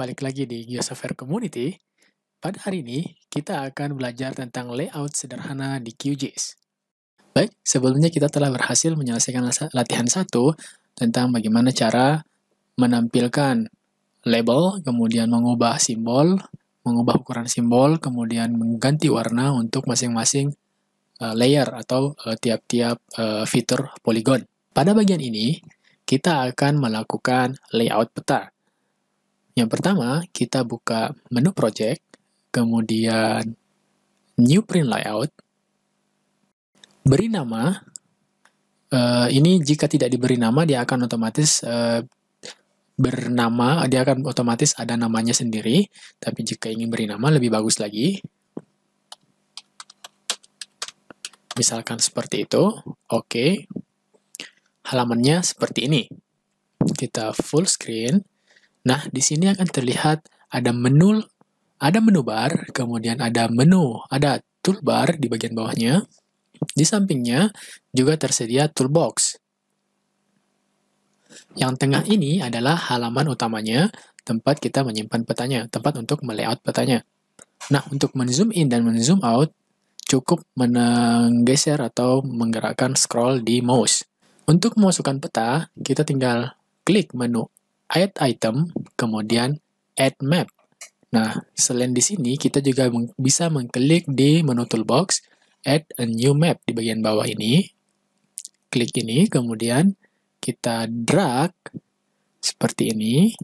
Balik lagi di GeoSoftware Community. Pada hari ini, kita akan belajar tentang layout sederhana di QGIS. Baik, sebelumnya kita telah berhasil menyelesaikan latihan 1 tentang bagaimana cara menampilkan label, kemudian mengubah simbol, mengubah ukuran simbol, kemudian mengganti warna untuk masing-masing eh, layer atau eh, tiap-tiap eh, fitur poligon. Pada bagian ini, kita akan melakukan layout peta. Yang pertama, kita buka menu project, kemudian new print layout, beri nama. Uh, ini jika tidak diberi nama, dia akan otomatis uh, bernama, dia akan otomatis ada namanya sendiri. Tapi jika ingin beri nama, lebih bagus lagi. Misalkan seperti itu, oke. Okay. Halamannya seperti ini. Kita full screen Nah, di sini akan terlihat ada menu ada menu bar, kemudian ada menu, ada toolbar di bagian bawahnya. Di sampingnya juga tersedia toolbox. Yang tengah ini adalah halaman utamanya, tempat kita menyimpan petanya, tempat untuk melayout petanya. Nah, untuk menzoom in dan menzoom out, cukup menggeser atau menggerakkan scroll di mouse. Untuk memasukkan peta, kita tinggal klik menu add item, kemudian add map. Nah, selain di sini, kita juga bisa mengklik di menu toolbox, add a new map di bagian bawah ini. Klik ini, kemudian kita drag seperti ini.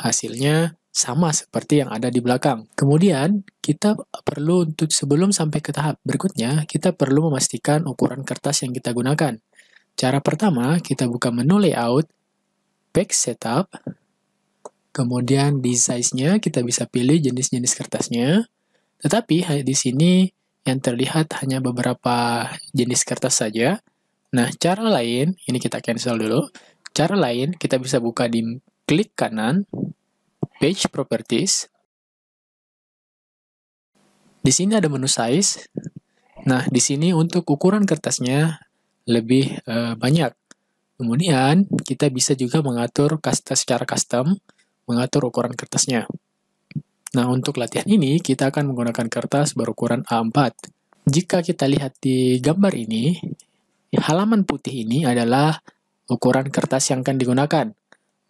Hasilnya sama seperti yang ada di belakang. Kemudian, kita perlu untuk sebelum sampai ke tahap berikutnya, kita perlu memastikan ukuran kertas yang kita gunakan. Cara pertama, kita buka menu layout, back setup. Kemudian di size-nya kita bisa pilih jenis-jenis kertasnya. Tetapi di sini yang terlihat hanya beberapa jenis kertas saja. Nah, cara lain, ini kita cancel dulu. Cara lain, kita bisa buka di klik kanan, Page Properties. Di sini ada menu size. Nah, di sini untuk ukuran kertasnya lebih uh, banyak. Kemudian, kita bisa juga mengatur kasta secara custom, mengatur ukuran kertasnya. Nah, untuk latihan ini, kita akan menggunakan kertas berukuran A4. Jika kita lihat di gambar ini, halaman putih ini adalah ukuran kertas yang akan digunakan.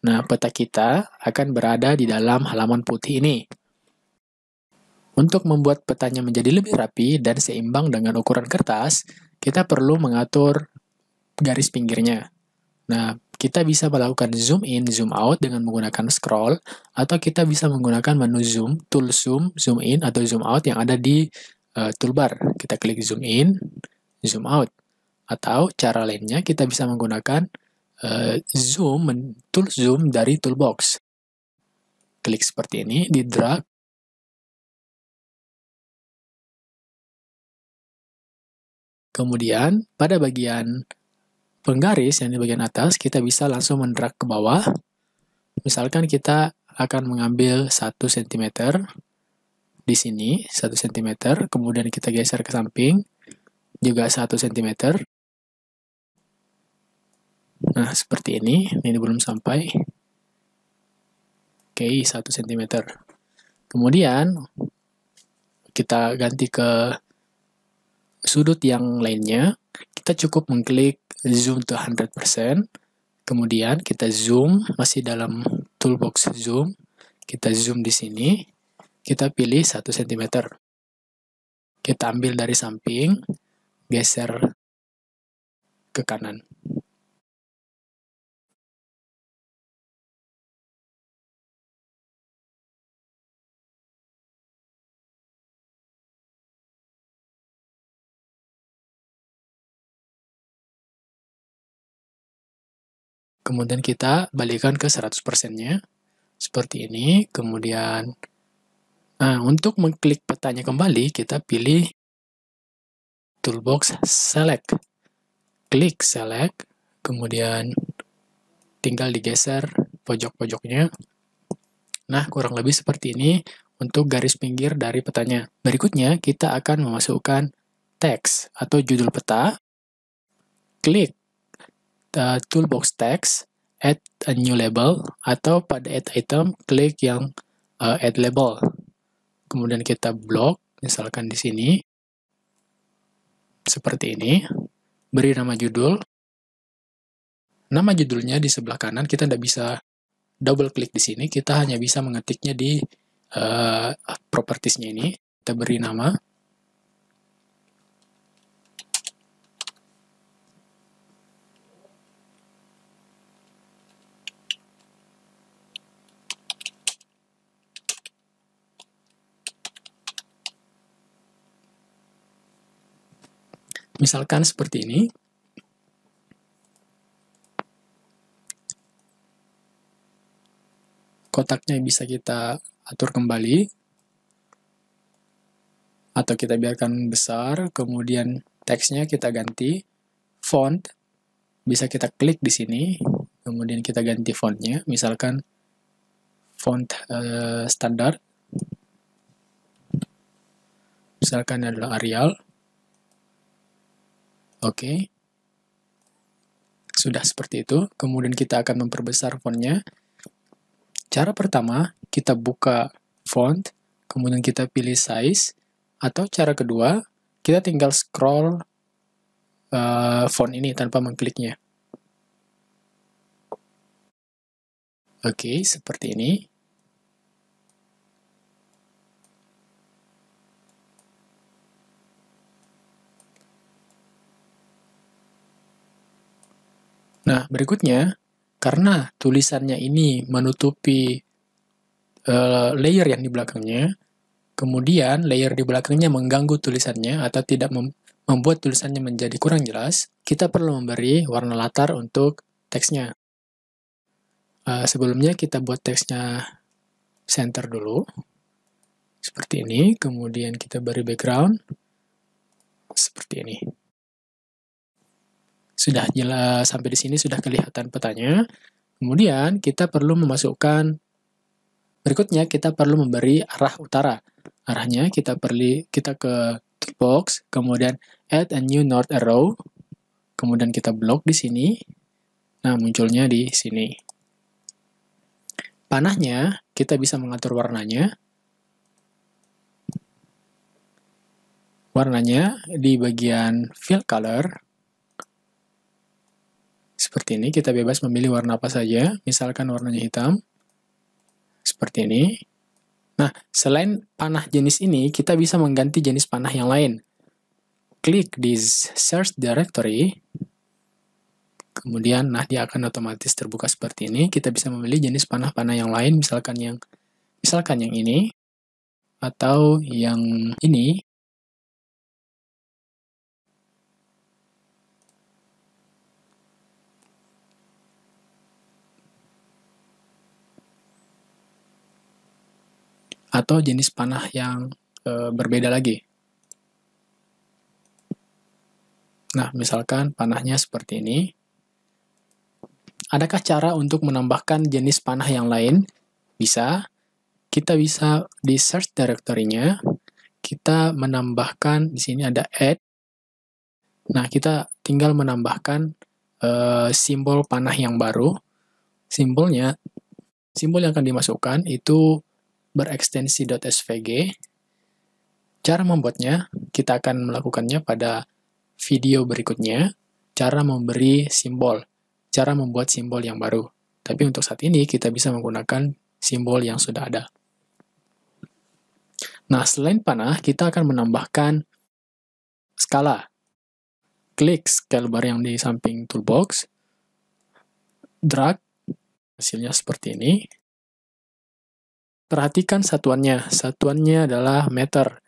Nah, peta kita akan berada di dalam halaman putih ini. Untuk membuat petanya menjadi lebih rapi dan seimbang dengan ukuran kertas, kita perlu mengatur garis pinggirnya. Nah, kita bisa melakukan zoom in, zoom out dengan menggunakan scroll, atau kita bisa menggunakan menu zoom, tool zoom, zoom in, atau zoom out yang ada di uh, toolbar. Kita klik zoom in, zoom out. Atau cara lainnya kita bisa menggunakan uh, zoom, tool zoom dari toolbox. Klik seperti ini, di drag, Kemudian, pada bagian penggaris yang di bagian atas, kita bisa langsung mendrag ke bawah. Misalkan kita akan mengambil 1 cm di sini, 1 cm, kemudian kita geser ke samping, juga 1 cm. Nah, seperti ini, ini belum sampai. Oke, 1 cm. Kemudian, kita ganti ke sudut yang lainnya, kita cukup mengklik zoom to 100%. Kemudian kita zoom masih dalam toolbox zoom. Kita zoom di sini. Kita pilih 1 cm. Kita ambil dari samping, geser ke kanan. kemudian kita balikan ke 100%-nya seperti ini, kemudian nah untuk mengklik petanya kembali kita pilih toolbox select. Klik select, kemudian tinggal digeser pojok-pojoknya. Nah, kurang lebih seperti ini untuk garis pinggir dari petanya. Berikutnya, kita akan memasukkan teks atau judul peta. Klik the toolbox text, add a new label, atau pada add item, klik yang uh, add label. Kemudian kita blok, misalkan di sini, seperti ini, beri nama judul, nama judulnya di sebelah kanan, kita tidak bisa double klik di sini, kita hanya bisa mengetiknya di uh, propertiesnya ini, kita beri nama, Misalkan seperti ini. Kotaknya bisa kita atur kembali. Atau kita biarkan besar, kemudian teksnya kita ganti. Font bisa kita klik di sini, kemudian kita ganti fontnya. Misalkan font uh, standar. Misalkan adalah Arial. Oke. Sudah seperti itu. Kemudian kita akan memperbesar fontnya. Cara pertama, kita buka font, kemudian kita pilih size. Atau cara kedua, kita tinggal scroll uh, font ini tanpa mengkliknya. Oke, seperti ini. Nah, berikutnya, karena tulisannya ini menutupi uh, layer yang di belakangnya, kemudian layer di belakangnya mengganggu tulisannya atau tidak mem membuat tulisannya menjadi kurang jelas, kita perlu memberi warna latar untuk teksnya. Uh, sebelumnya kita buat teksnya center dulu, seperti ini, kemudian kita beri background, seperti ini. Sudah jelas sampai di sini sudah kelihatan petanya. Kemudian kita perlu memasukkan berikutnya kita perlu memberi arah utara. Arahnya kita perli kita ke toolbox, kemudian add a new north arrow. Kemudian kita blok di sini. Nah, munculnya di sini. Panahnya kita bisa mengatur warnanya. Warnanya di bagian fill color seperti ini, kita bebas memilih warna apa saja. Misalkan warnanya hitam. Seperti ini. Nah, selain panah jenis ini, kita bisa mengganti jenis panah yang lain. Klik di search directory. Kemudian, nah dia akan otomatis terbuka seperti ini. Kita bisa memilih jenis panah-panah yang lain, misalkan yang misalkan yang ini atau yang ini atau jenis panah yang e, berbeda lagi. Nah, misalkan panahnya seperti ini. Adakah cara untuk menambahkan jenis panah yang lain? Bisa. Kita bisa di search directory-nya, kita menambahkan di sini ada add. Nah, kita tinggal menambahkan e, simbol panah yang baru. Simbolnya, simbol yang akan dimasukkan itu berekstensi .svg. Cara membuatnya, kita akan melakukannya pada video berikutnya, cara memberi simbol, cara membuat simbol yang baru. Tapi untuk saat ini kita bisa menggunakan simbol yang sudah ada. Nah, selain panah, kita akan menambahkan skala. Klik scale bar yang di samping toolbox, drag, hasilnya seperti ini, perhatikan satuannya. Satuannya adalah meter.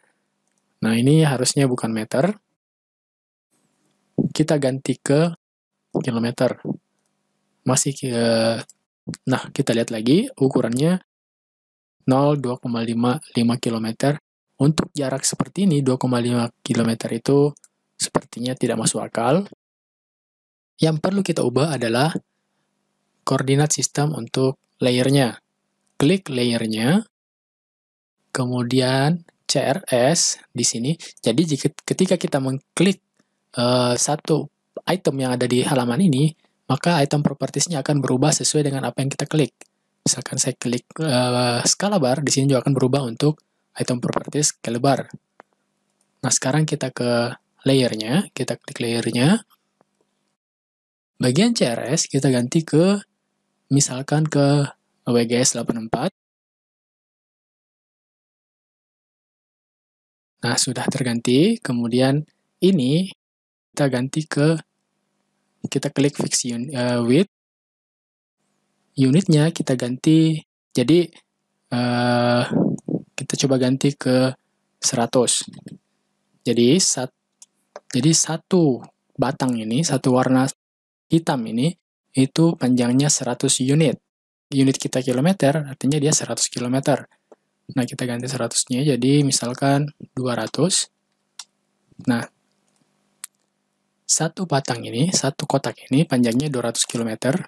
Nah, ini harusnya bukan meter. Kita ganti ke kilometer. Masih ke... Nah, kita lihat lagi ukurannya 0,55 km. Untuk jarak seperti ini, 2,5 km itu sepertinya tidak masuk akal. Yang perlu kita ubah adalah koordinat sistem untuk layernya klik layernya, kemudian CRS di sini. Jadi jika, ketika kita mengklik uh, satu item yang ada di halaman ini, maka item propertiesnya akan berubah sesuai dengan apa yang kita klik. Misalkan saya klik uh, skala bar, di sini juga akan berubah untuk item properties scala bar. Nah sekarang kita ke layernya, kita klik layernya. Bagian CRS kita ganti ke misalkan ke WGS 84. Nah, sudah terganti. Kemudian ini kita ganti ke kita klik fix un, uh, width. Unitnya kita ganti jadi uh, kita coba ganti ke 100. Jadi sat, jadi satu batang ini, satu warna hitam ini itu panjangnya 100 unit unit kita kilometer, artinya dia 100 km. Nah, kita ganti 100-nya jadi misalkan 200. Nah, satu batang ini, satu kotak ini panjangnya 200 km.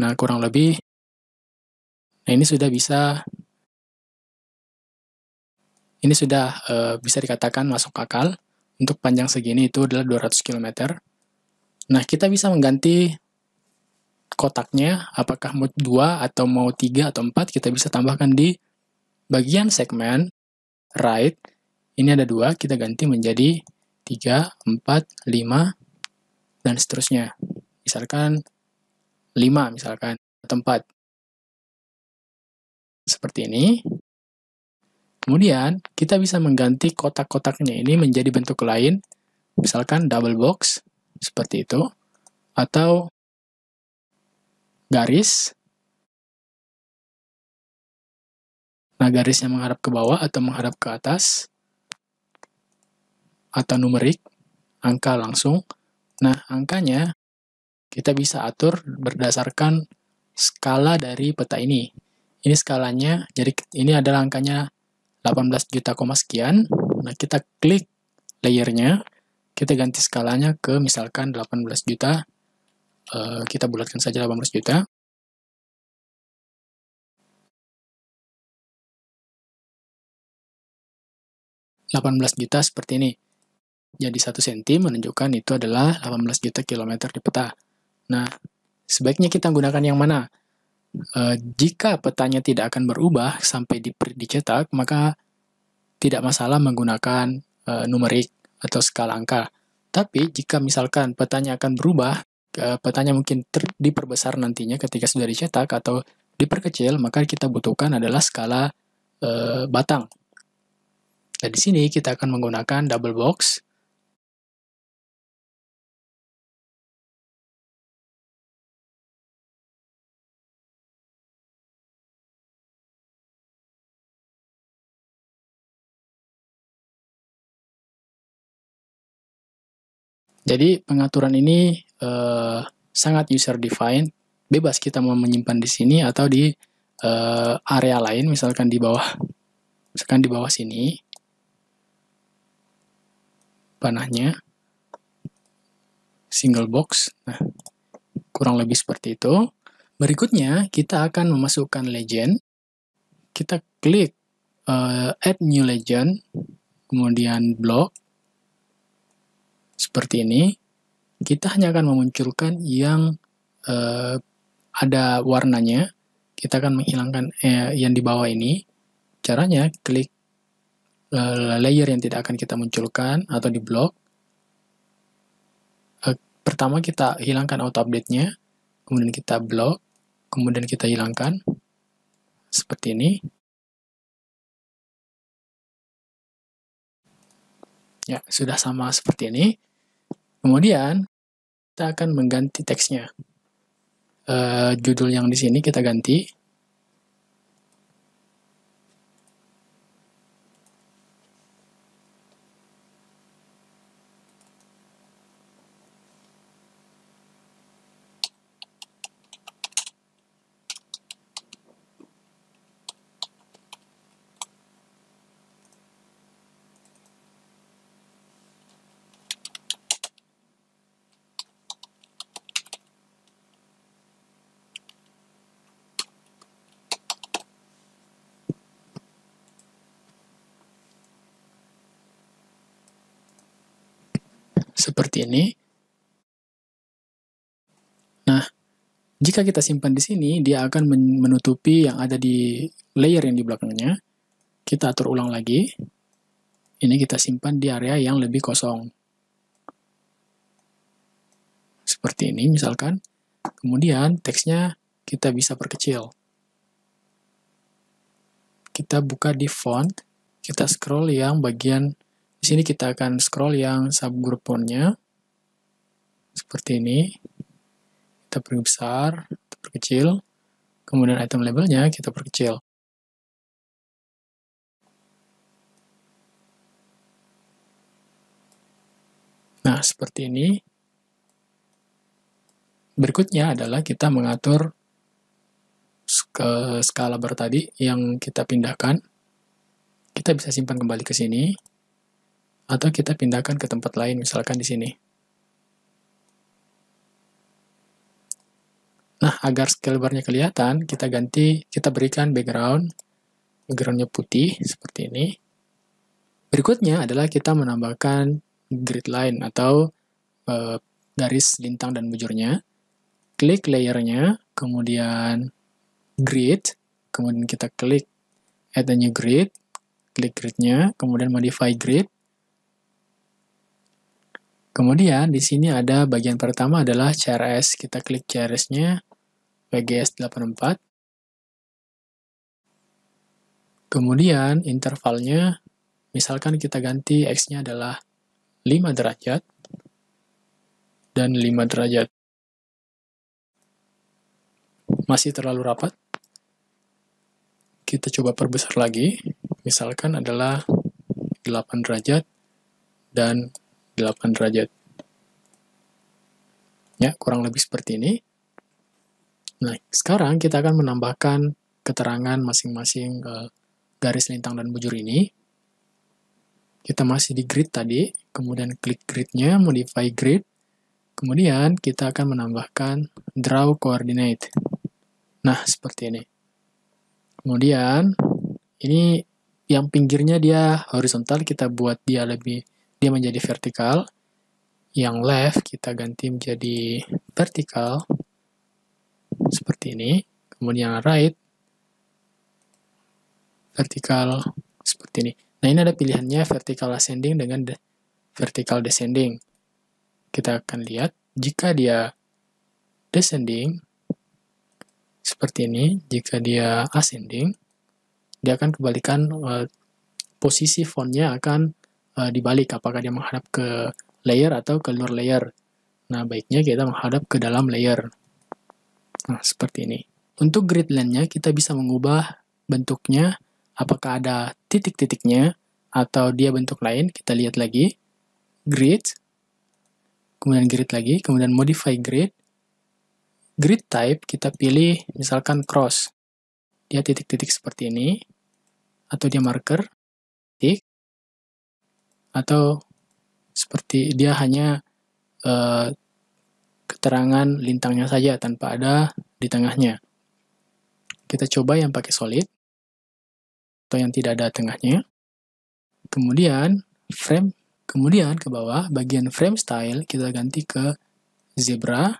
Nah, kurang lebih nah ini sudah bisa ini sudah e, bisa dikatakan masuk akal untuk panjang segini itu adalah 200 km. Nah, kita bisa mengganti kotaknya, apakah mau 2 atau mau 3 atau 4, kita bisa tambahkan di bagian segmen right. Ini ada 2, kita ganti menjadi 3, 4, 5, dan seterusnya. Misalkan 5, misalkan, atau 4. Seperti ini. Kemudian, kita bisa mengganti kotak-kotaknya ini menjadi bentuk lain, misalkan double box, seperti itu, atau garis. Nah, garisnya menghadap ke bawah atau menghadap ke atas. Atau numerik, angka langsung. Nah, angkanya kita bisa atur berdasarkan skala dari peta ini. Ini skalanya, jadi ini adalah angkanya 18 juta koma sekian. Nah, kita klik layernya, kita ganti skalanya ke misalkan 18 juta Eh, kita bulatkan saja 18 juta. belas juta seperti ini. Jadi satu senti menunjukkan itu adalah 18 juta kilometer di peta. Nah, sebaiknya kita gunakan yang mana? E, jika petanya tidak akan berubah sampai di, dicetak, maka tidak masalah menggunakan e, numerik atau skala angka. Tapi jika misalkan petanya akan berubah, Eh, petanya mungkin ter, diperbesar nantinya ketika sudah dicetak atau diperkecil, maka kita butuhkan adalah skala e, batang. Nah, di sini kita akan menggunakan double box Jadi pengaturan ini uh, sangat user defined, bebas kita mau menyimpan di sini atau di uh, area lain, misalkan di bawah, misalkan di bawah sini panahnya single box. Nah, kurang lebih seperti itu. Berikutnya kita akan memasukkan legend. Kita klik uh, add new legend, kemudian block seperti ini, kita hanya akan memunculkan yang eh, ada warnanya. Kita akan menghilangkan eh, yang di bawah ini. Caranya klik eh, layer yang tidak akan kita munculkan atau di blok. Eh, pertama kita hilangkan auto update-nya, kemudian kita blok, kemudian kita hilangkan seperti ini. Ya, sudah sama seperti ini. Kemudian kita akan mengganti teksnya. Uh, judul yang di sini kita ganti seperti ini. Nah, jika kita simpan di sini, dia akan menutupi yang ada di layer yang di belakangnya. Kita atur ulang lagi. Ini kita simpan di area yang lebih kosong. Seperti ini misalkan. Kemudian teksnya kita bisa perkecil. Kita buka di font, kita scroll yang bagian di sini kita akan scroll yang subgroup phone-nya. Seperti ini. Kita perbesar, kita perkecil. Kemudian item labelnya kita perkecil. Nah, seperti ini. Berikutnya adalah kita mengatur ke skala bar tadi yang kita pindahkan. Kita bisa simpan kembali ke sini atau kita pindahkan ke tempat lain, misalkan di sini. Nah, agar scale bar kelihatan, kita ganti, kita berikan background. backgroundnya putih, seperti ini. Berikutnya adalah kita menambahkan grid line atau e, garis lintang dan bujurnya. Klik layernya, kemudian grid, kemudian kita klik add a new grid, klik gridnya, kemudian modify grid, Kemudian di sini ada bagian pertama adalah CRS. Kita klik CRS-nya VGS 84. Kemudian intervalnya misalkan kita ganti X-nya adalah 5 derajat dan 5 derajat. Masih terlalu rapat. Kita coba perbesar lagi. Misalkan adalah 8 derajat dan 8 derajat. Ya, kurang lebih seperti ini. Nah, sekarang kita akan menambahkan keterangan masing-masing ke eh, garis lintang dan bujur ini. Kita masih di grid tadi, kemudian klik gridnya, modify grid. Kemudian kita akan menambahkan draw coordinate. Nah, seperti ini. Kemudian, ini yang pinggirnya dia horizontal, kita buat dia lebih dia menjadi vertikal. Yang left kita ganti menjadi vertikal seperti ini. Kemudian yang right vertikal seperti ini. Nah, ini ada pilihannya vertical ascending dengan de vertical descending. Kita akan lihat jika dia descending seperti ini, jika dia ascending dia akan kebalikan uh, posisi fontnya akan Eh, dibalik apakah dia menghadap ke layer atau ke luar layer. Nah, baiknya kita menghadap ke dalam layer. Nah, seperti ini. Untuk grid line-nya kita bisa mengubah bentuknya apakah ada titik-titiknya atau dia bentuk lain. Kita lihat lagi. Grid kemudian grid lagi, kemudian modify grid. Grid type kita pilih misalkan cross. Dia titik-titik seperti ini atau dia marker. Titik atau seperti dia hanya uh, keterangan lintangnya saja tanpa ada di tengahnya. Kita coba yang pakai solid atau yang tidak ada tengahnya. Kemudian frame, kemudian ke bawah bagian frame style kita ganti ke zebra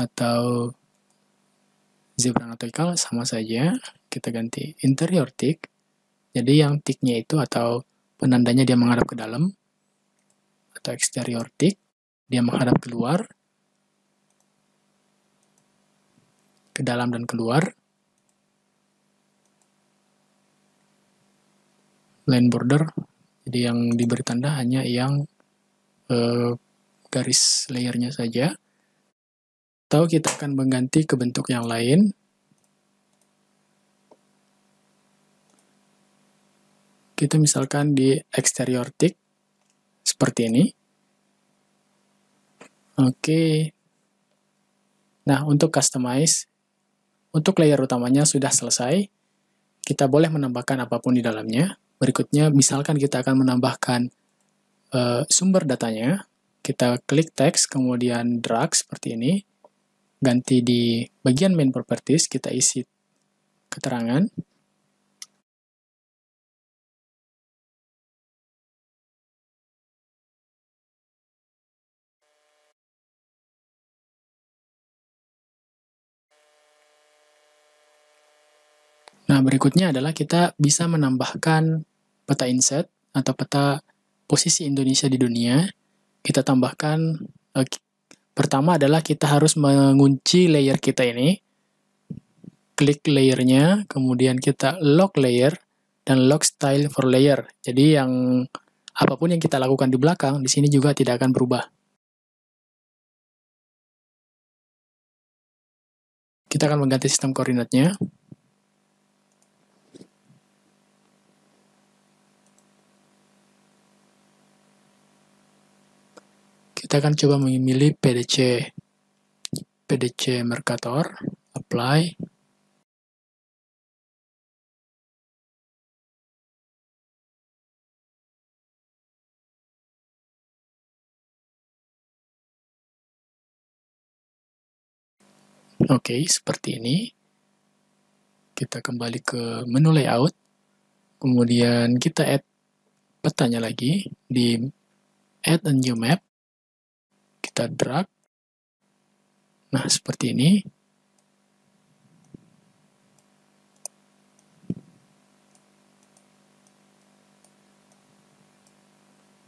atau zebra nautical sama saja. Kita ganti interior tick jadi yang ticknya itu atau penandanya dia menghadap ke dalam atau exterior tick, dia menghadap keluar, ke dalam dan keluar. Line border, jadi yang diberi tanda hanya yang eh, garis layernya saja. Atau kita akan mengganti ke bentuk yang lain, kita gitu, misalkan di exterior tick seperti ini. Oke. Nah, untuk customize, untuk layer utamanya sudah selesai. Kita boleh menambahkan apapun di dalamnya. Berikutnya, misalkan kita akan menambahkan e, sumber datanya. Kita klik text, kemudian drag seperti ini. Ganti di bagian main properties, kita isi keterangan. Nah, berikutnya adalah kita bisa menambahkan peta inset atau peta posisi Indonesia di dunia. Kita tambahkan, eh, pertama adalah kita harus mengunci layer kita ini. Klik layernya, kemudian kita lock layer, dan lock style for layer. Jadi yang apapun yang kita lakukan di belakang, di sini juga tidak akan berubah. Kita akan mengganti sistem koordinatnya. kita akan coba memilih PDC PDC Mercator, apply. Oke, okay, seperti ini. Kita kembali ke menu layout. Kemudian kita add petanya lagi di add a new map kita drag. Nah, seperti ini.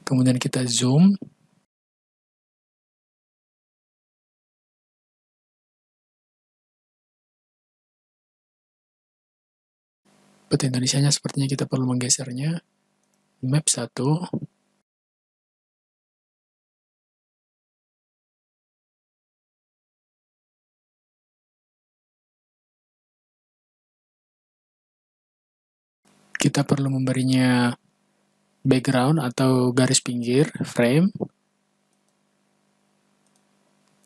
Kemudian kita zoom. Peta Indonesia-nya sepertinya kita perlu menggesernya. Map 1, kita perlu memberinya background atau garis pinggir frame.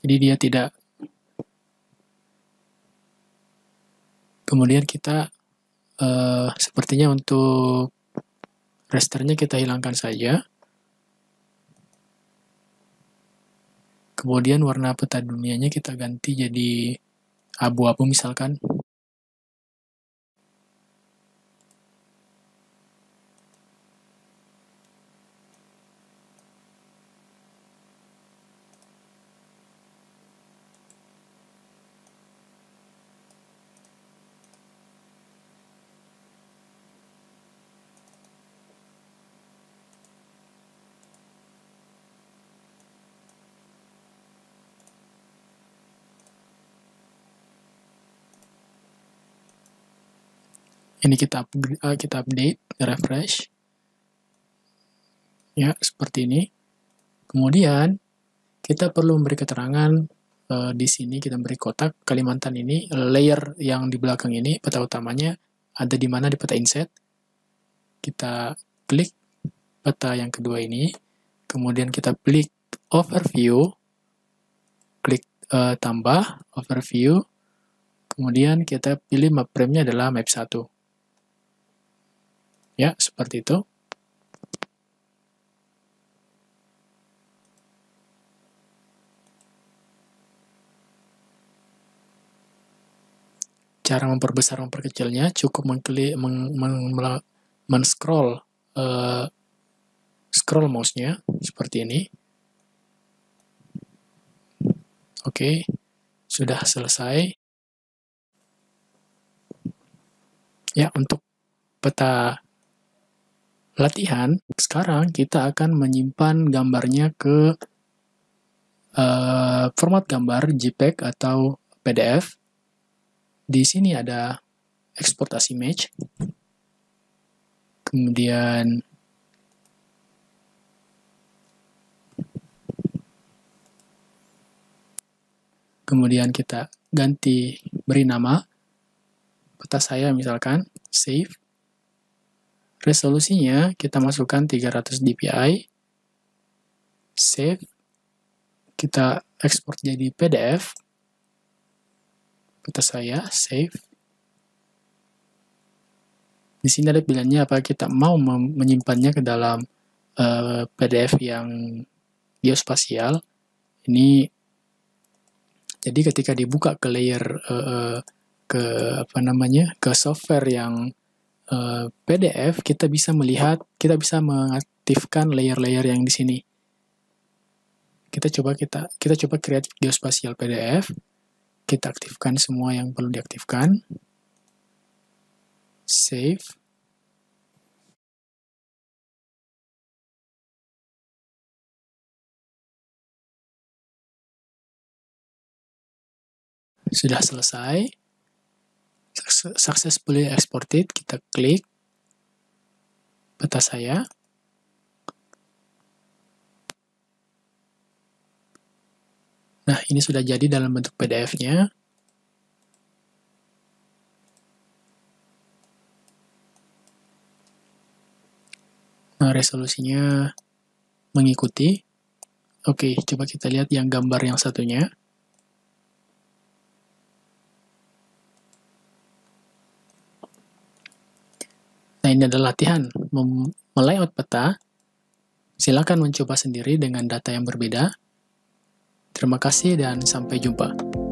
Jadi dia tidak kemudian kita uh, sepertinya untuk resternya kita hilangkan saja kemudian warna peta dunianya kita ganti jadi abu-abu misalkan ini kita uh, kita update refresh ya seperti ini kemudian kita perlu memberi keterangan uh, di sini kita beri kotak Kalimantan ini layer yang di belakang ini peta utamanya ada di mana di peta inset kita klik peta yang kedua ini kemudian kita klik overview klik uh, tambah overview kemudian kita pilih map frame-nya adalah map 1 Ya, seperti itu. Cara memperbesar memperkecilnya cukup mengklik meng, meng, meng, men scroll uh, eh, scroll mouse-nya seperti ini. Oke, okay, sudah selesai. Ya, untuk peta latihan, sekarang kita akan menyimpan gambarnya ke uh, format gambar JPEG atau PDF. Di sini ada export as image. Kemudian kemudian kita ganti beri nama peta saya misalkan save Resolusinya kita masukkan 300 dpi, save, kita ekspor jadi PDF, kita saya, save. Di sini ada pilihannya apa kita mau menyimpannya ke dalam uh, eh, PDF yang geospasial. Ini jadi ketika dibuka ke layer uh, uh, ke apa namanya ke software yang Eh, PDF kita bisa melihat, kita bisa mengaktifkan layer-layer yang di sini. Kita coba kita kita coba create geospatial PDF. Kita aktifkan semua yang perlu diaktifkan. Save. Sudah selesai successfully exported, kita klik peta saya. Nah, ini sudah jadi dalam bentuk PDF-nya. Nah, resolusinya mengikuti. Oke, coba kita lihat yang gambar yang satunya. ini adalah latihan melayout peta. Silakan mencoba sendiri dengan data yang berbeda. Terima kasih dan sampai jumpa.